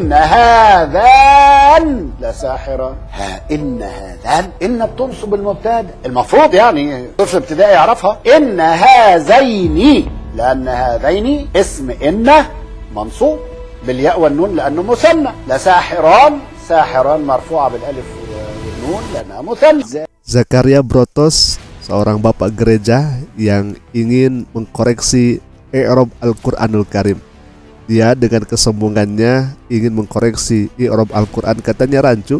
إن هذان لساحرة ها إن هذان إن بتنصب المبتدا المفروض يعني طفل ابتدائي يعرفها إن هذين لأن هذين اسم إن منصوب بالياء والنون لأنه مثنى لساحران ساحران مرفوعة بالألف والنون لأنها مثنى زكريا بروتوس seorang bapak gereja yang ingin mengkoreksi Erob Al-Quranul Karim. Dia dengan kesombongannya ingin mengkoreksi i'rab Al-Qur'an katanya rancu.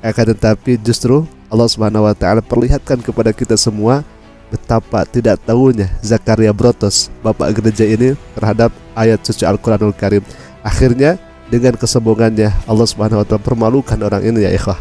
Akan tetapi justru Allah Subhanahu wa taala perlihatkan kepada kita semua betapa tidak tahunya Zakaria Brotos, bapak gereja ini terhadap ayat suci Al-Qur'anul Karim. Akhirnya dengan kesombongannya Allah Subhanahu wa taala permalukan orang ini ya ikhwah.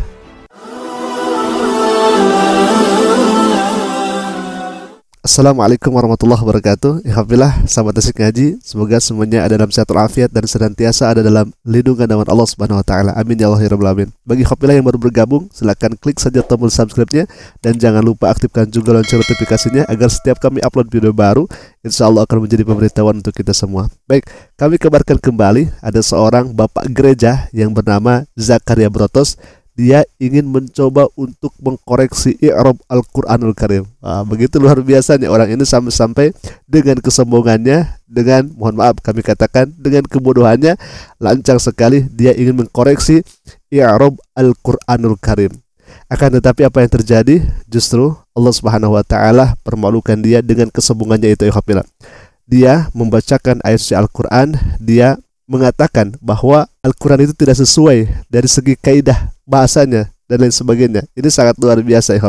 Assalamualaikum warahmatullahi wabarakatuh Alhamdulillah sahabat asik ngaji Semoga semuanya ada dalam sehat walafiat Dan senantiasa ada dalam lindungan daman Allah subhanahu wa ta'ala Amin ya Allah ya Rabbal Amin Bagi Hafilah yang baru bergabung Silahkan klik saja tombol subscribe-nya Dan jangan lupa aktifkan juga lonceng notifikasinya Agar setiap kami upload video baru Insya Allah akan menjadi pemberitahuan untuk kita semua Baik, kami kabarkan kembali Ada seorang bapak gereja yang bernama Zakaria Brotos dia ingin mencoba untuk mengkoreksi i'rab Al-Qur'anul Karim. Nah, begitu luar biasanya orang ini sampai-sampai dengan kesombongannya, dengan mohon maaf kami katakan dengan kebodohannya lancang sekali dia ingin mengkoreksi i'rab Al-Qur'anul Karim. Akan tetapi apa yang terjadi? Justru Allah Subhanahu wa taala permalukan dia dengan kesombongannya itu ya Dia membacakan ayat suci Al-Qur'an, dia mengatakan bahwa Al-Quran itu tidak sesuai dari segi kaidah bahasanya dan lain sebagainya. Ini sangat luar biasa ya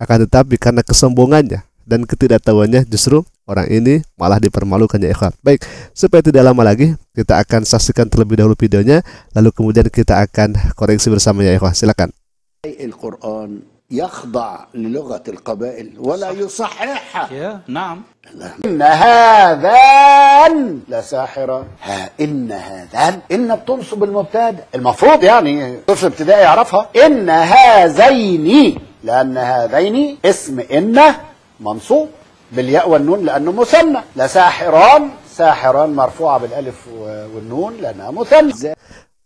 Akan tetapi karena kesombongannya dan ketidaktahuannya justru orang ini malah dipermalukan ya ikhwan. Baik, supaya tidak lama lagi kita akan saksikan terlebih dahulu videonya lalu kemudian kita akan koreksi bersama ya ikhwan. Silakan. Al-Qur'an يخضع للغة القبائل ولا صح. يصححها نعم إن هذان لساحرة ها إن هذان إن بتنصب المبتدا المفروض يعني طفل ابتدائي يعرفها إن هذين لأن هذين اسم إن منصوب بالياء والنون لأنه مثنى لساحران ساحران مرفوعة بالألف والنون لأنها مثنى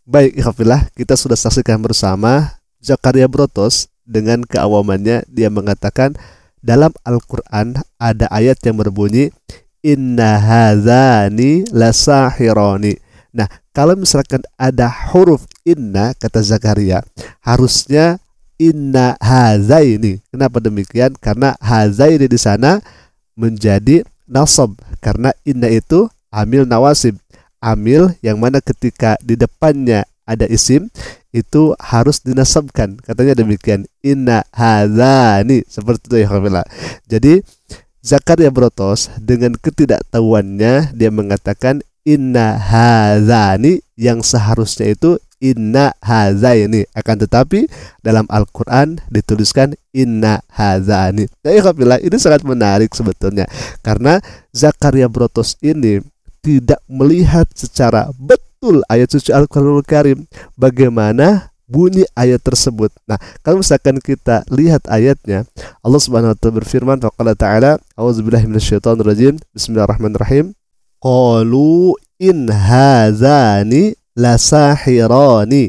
Baik, Alhamdulillah kita sudah saksikan bersama Zakaria Brotos dengan keawamannya dia mengatakan dalam Al-Qur'an ada ayat yang berbunyi inna hazani lasahirani. Nah, kalau misalkan ada huruf inna kata Zakaria, harusnya inna hazaini. Kenapa demikian? Karena hazaini di sana menjadi nasab karena inna itu amil nawasib amil yang mana ketika di depannya ada isim itu harus dinasabkan katanya demikian inna hadani seperti itu ya Khamila. jadi Zakaria Brotos dengan ketidaktahuannya dia mengatakan inna hadani yang seharusnya itu inna hazaini akan tetapi dalam Al-Qur'an dituliskan inna hazani. Jadi ya ini sangat menarik sebetulnya karena Zakaria Brotos ini tidak melihat secara betul betul ayat suci Al-Quranul Karim bagaimana bunyi ayat tersebut. Nah, kalau misalkan kita lihat ayatnya, Allah Subhanahu wa taala berfirman faqala ta'ala auzubillahi minasyaitonir rajim bismillahirrahmanirrahim qalu in hazani lasahirani.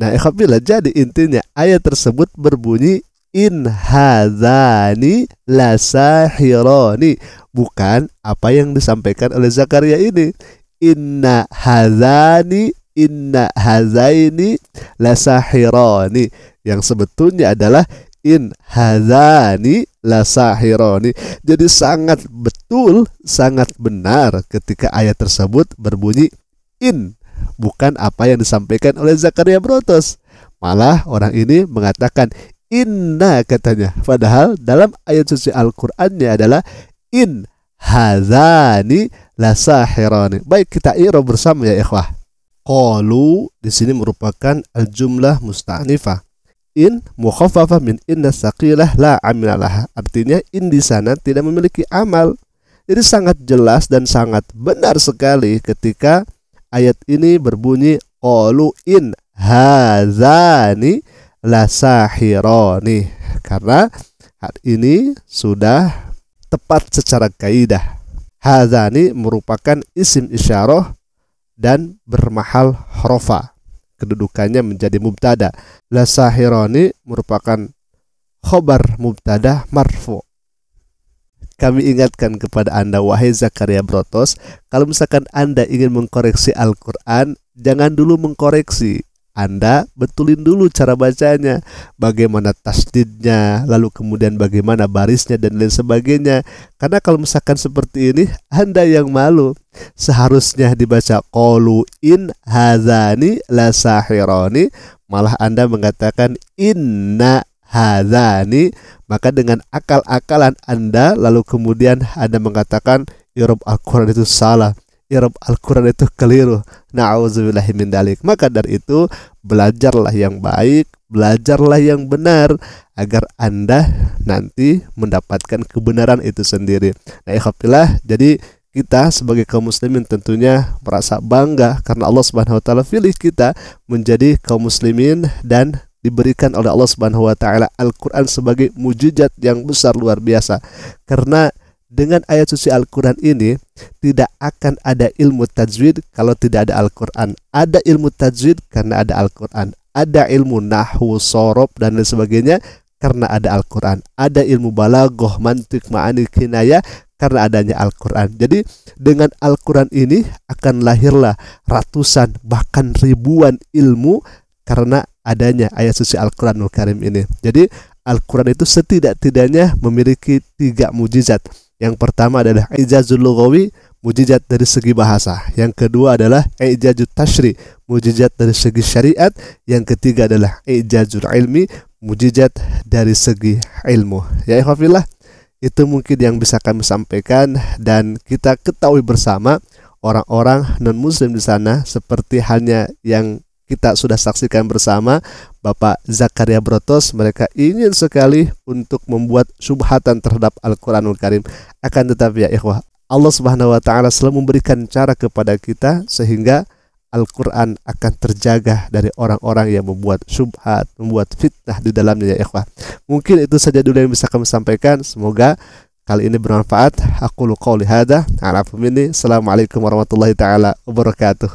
Nah, ikhwatillah ya jadi intinya ayat tersebut berbunyi in hazani lasahirani bukan apa yang disampaikan oleh Zakaria ini inna hazani inna hazaini lasahirani yang sebetulnya adalah in hazani lasahirani. Jadi sangat betul, sangat benar ketika ayat tersebut berbunyi in bukan apa yang disampaikan oleh Zakaria Brotos. Malah orang ini mengatakan inna katanya. Padahal dalam ayat suci Al-Qur'annya adalah in hadani sahirani. Baik kita iro bersama ya ikhwah. Qalu di sini merupakan al-jumlah musta'nifah. In mukhaffafah min inna saqilah la amilalah. Artinya in di sana tidak memiliki amal. Jadi sangat jelas dan sangat benar sekali ketika ayat ini berbunyi qalu in hazani sahirani. Karena hal ini sudah tepat secara kaidah. hazani merupakan isim isyarah dan bermahal horofa. Kedudukannya menjadi mubtada. Lasahironi merupakan khobar mubtada marfu. Kami ingatkan kepada Anda, wahai Zakaria Brotos, kalau misalkan Anda ingin mengkoreksi Al-Quran, jangan dulu mengkoreksi, anda betulin dulu cara bacanya, bagaimana tasdidnya, lalu kemudian bagaimana barisnya dan lain sebagainya. Karena kalau misalkan seperti ini, Anda yang malu. Seharusnya dibaca qalu in hazani la sahirani, malah Anda mengatakan inna hazani, maka dengan akal-akalan Anda lalu kemudian Anda mengatakan Irob ya Al-Quran itu salah Ya Rob Al-Quran itu keliru Na'udzubillahi dalik Maka dari itu belajarlah yang baik Belajarlah yang benar Agar Anda nanti mendapatkan kebenaran itu sendiri Nah ikhafillah jadi kita sebagai kaum muslimin tentunya merasa bangga karena Allah Subhanahu wa taala pilih kita menjadi kaum muslimin dan diberikan oleh Allah Subhanahu wa taala Al-Qur'an sebagai mujizat yang besar luar biasa. Karena dengan ayat suci Al-Quran ini tidak akan ada ilmu tajwid kalau tidak ada Al-Quran. Ada ilmu tajwid karena ada Al-Quran. Ada ilmu nahwu, sorob, dan lain sebagainya karena ada Al-Quran. Ada ilmu balagoh, mantik, ma'ani, kinaya karena adanya Al-Quran. Jadi dengan Al-Quran ini akan lahirlah ratusan bahkan ribuan ilmu karena adanya ayat suci Al-Quranul Karim ini. Jadi Al-Quran itu setidak-tidaknya memiliki tiga mujizat yang pertama adalah ijazul lugawi, mujizat dari segi bahasa. Yang kedua adalah ijazul tashri, mujizat dari segi syariat. Yang ketiga adalah ijazul ilmi, mujizat dari segi ilmu. Ya ikhwafillah, itu mungkin yang bisa kami sampaikan dan kita ketahui bersama orang-orang non muslim di sana seperti hanya yang kita sudah saksikan bersama Bapak Zakaria Brotos mereka ingin sekali untuk membuat subhatan terhadap Al-Qur'anul Karim. Akan tetapi ya ikhwah, Allah Subhanahu wa taala selalu memberikan cara kepada kita sehingga Al-Quran akan terjaga dari orang-orang yang membuat subhat, membuat fitnah di dalamnya ya ikhwah. Mungkin itu saja dulu yang bisa kami sampaikan. Semoga kali ini bermanfaat. Aku lu hada. Alafu Assalamualaikum warahmatullahi taala wabarakatuh.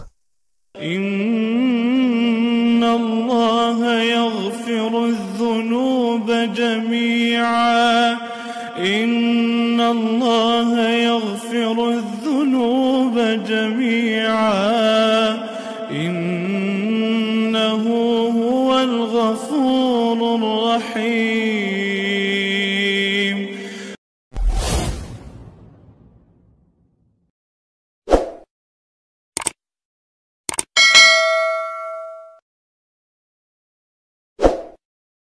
الله يغفر الذنوب جميعا إن الله يغفر الذنوب جميعا إنه هو الغفور الرحيم